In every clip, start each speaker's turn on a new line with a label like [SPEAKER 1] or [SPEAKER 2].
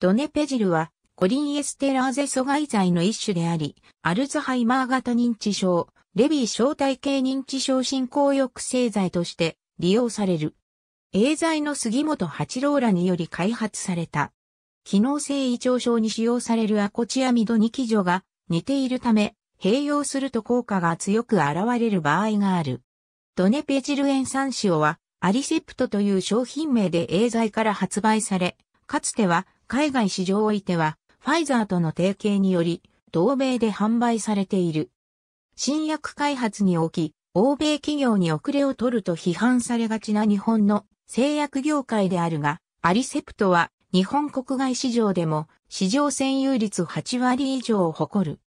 [SPEAKER 1] ドネペジルは、コリンエステラーゼ阻害剤の一種であり、アルツハイマー型認知症、レビー小体系認知症進行抑制剤として利用される。エーザイの杉本八郎らにより開発された。機能性胃腸症に使用されるアコチアミド2基準が似ているため、併用すると効果が強く現れる場合がある。ドネペジル塩酸塩は、アリセプトという商品名でエーザイから発売され、かつては海外市場おいては、ファイザーとの提携により、同米で販売されている。新薬開発におき、欧米企業に遅れを取ると批判されがちな日本の製薬業界であるが、アリセプトは日本国外市場でも市場占有率8割以上を誇る。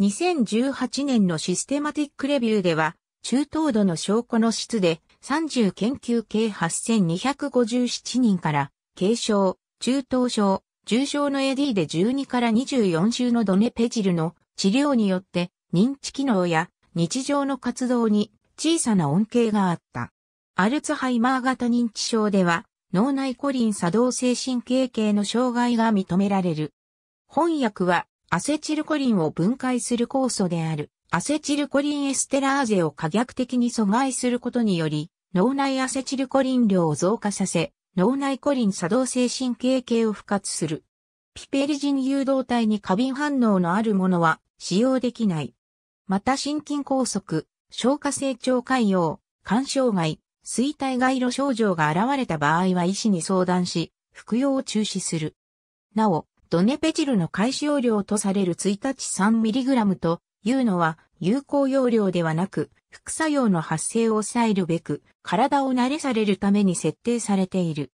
[SPEAKER 1] 2018年のシステマティックレビューでは、中等度の証拠の質で30研究計8257人から、軽症、中等症、重症の AD で12から24週のドネペジルの治療によって認知機能や日常の活動に小さな恩恵があった。アルツハイマー型認知症では脳内コリン作動性神経系の障害が認められる。翻訳はアセチルコリンを分解する酵素であるアセチルコリンエステラーゼを可逆的に阻害することにより脳内アセチルコリン量を増加させ脳内コリン作動性神経系を不活する。ピペリジン誘導体に過敏反応のあるものは使用できない。また心筋梗塞、消化成長潰瘍、肝障害、衰退外路症状が現れた場合は医師に相談し、服用を中止する。なお、ドネペチルの開始用量とされる1日 3mg というのは有効容量ではなく、副作用の発生を抑えるべく、体を慣れされるために設定されている。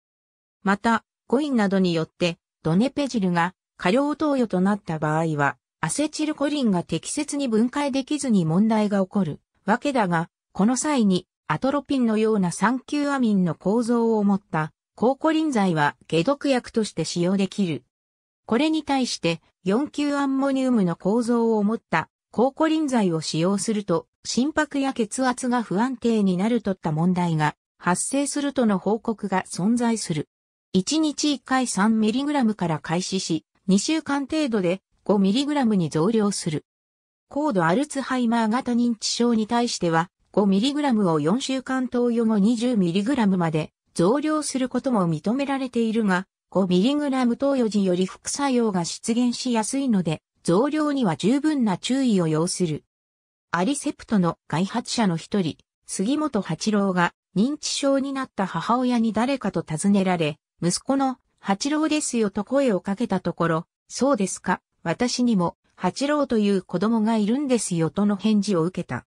[SPEAKER 1] また、コインなどによって、ドネペジルが過量投与となった場合は、アセチルコリンが適切に分解できずに問題が起こるわけだが、この際にアトロピンのような酸球アミンの構造を持った抗コリン剤は解毒薬として使用できる。これに対して4級アンモニウムの構造を持った抗コリン剤を使用すると、心拍や血圧が不安定になるとった問題が発生するとの報告が存在する。1日1回 3mg から開始し、2週間程度で 5mg に増量する。高度アルツハイマー型認知症に対しては、5mg を4週間投与後 20mg まで増量することも認められているが、5mg 投与時より副作用が出現しやすいので、増量には十分な注意を要する。アリセプトの開発者の一人、杉本八郎が認知症になった母親に誰かと尋ねられ、息子の八郎ですよと声をかけたところ、そうですか、私にも八郎という子供がいるんですよとの返事を受けた。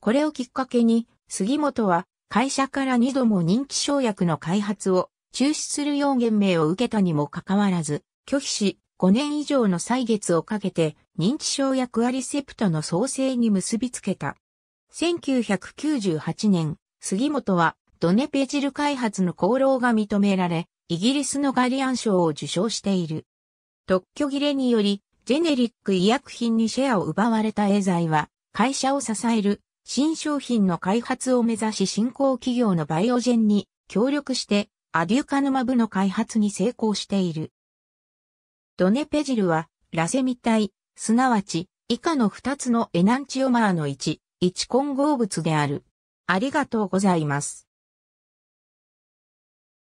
[SPEAKER 1] これをきっかけに、杉本は会社から二度も認知症薬の開発を中止するよう言命を受けたにもかかわらず、拒否し、5年以上の歳月をかけて認知症やクアリセプトの創生に結びつけた。1998年、杉本はドネペジル開発の功労が認められ、イギリスのガリアン賞を受賞している。特許切れにより、ジェネリック医薬品にシェアを奪われたエーザイは、会社を支える新商品の開発を目指し新興企業のバイオジェンに協力して、アデュカヌマブの開発に成功している。ドネペジルは、ラセミ体、すなわち、以下の二つのエナンチオマーの1、一混合物である。ありがとうございます。